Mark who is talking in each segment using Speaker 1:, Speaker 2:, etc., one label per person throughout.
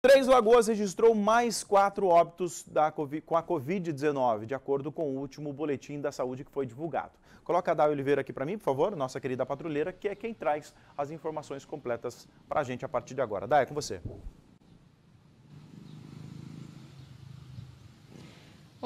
Speaker 1: Três Lagoas registrou mais quatro óbitos da, com a Covid-19, de acordo com o último boletim da saúde que foi divulgado. Coloca a Day Oliveira aqui para mim, por favor, nossa querida patrulheira, que é quem traz as informações completas para a gente a partir de agora. Day, é com você.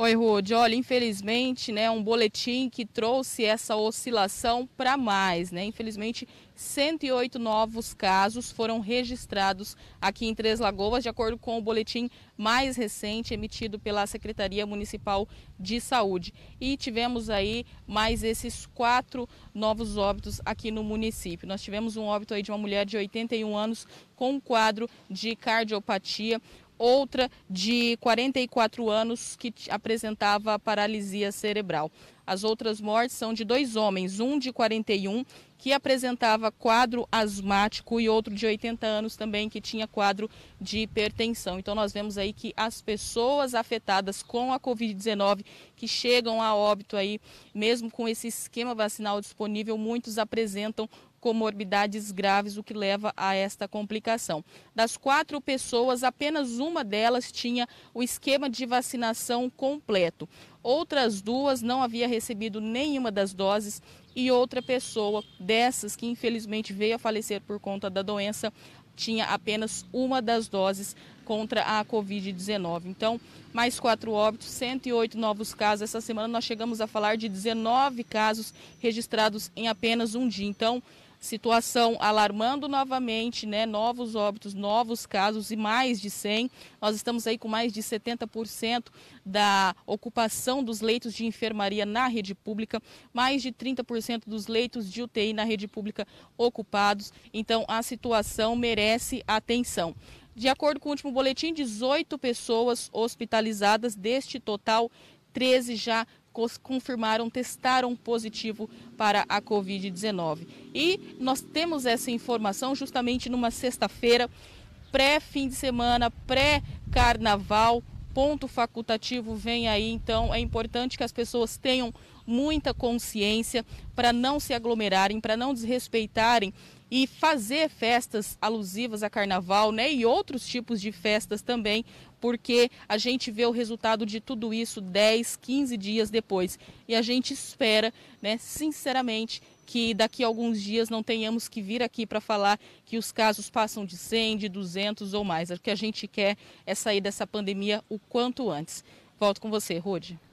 Speaker 2: Oi, Rude. Olha, infelizmente, né, um boletim que trouxe essa oscilação para mais, né? Infelizmente, 108 novos casos foram registrados aqui em Três Lagoas, de acordo com o boletim mais recente emitido pela Secretaria Municipal de Saúde. E tivemos aí mais esses quatro novos óbitos aqui no município. Nós tivemos um óbito aí de uma mulher de 81 anos com um quadro de cardiopatia outra de 44 anos que apresentava paralisia cerebral. As outras mortes são de dois homens, um de 41 que apresentava quadro asmático e outro de 80 anos também que tinha quadro de hipertensão. Então nós vemos aí que as pessoas afetadas com a COVID-19 que chegam a óbito aí, mesmo com esse esquema vacinal disponível, muitos apresentam comorbidades graves, o que leva a esta complicação. Das quatro pessoas, apenas uma delas tinha o esquema de vacinação completo. Outras duas não havia recebido nenhuma das doses e outra pessoa dessas que infelizmente veio a falecer por conta da doença tinha apenas uma das doses contra a Covid-19. Então, mais quatro óbitos, 108 novos casos. Essa semana nós chegamos a falar de 19 casos registrados em apenas um dia. Então, situação alarmando novamente, né? Novos óbitos, novos casos e mais de 100. Nós estamos aí com mais de 70% da ocupação dos leitos de enfermaria na rede pública, mais de 30% dos leitos de UTI na rede pública ocupados. Então a situação merece atenção. De acordo com o último boletim, 18 pessoas hospitalizadas, deste total, 13 já confirmaram, testaram positivo para a Covid-19. E nós temos essa informação justamente numa sexta-feira, pré-fim de semana, pré-carnaval, ponto facultativo vem aí, então é importante que as pessoas tenham muita consciência para não se aglomerarem, para não desrespeitarem e fazer festas alusivas a carnaval, né, e outros tipos de festas também, porque a gente vê o resultado de tudo isso 10, 15 dias depois. E a gente espera, né, sinceramente, que daqui a alguns dias não tenhamos que vir aqui para falar que os casos passam de 100, de 200 ou mais. O que a gente quer é sair dessa pandemia o quanto antes. Volto com você, Rude.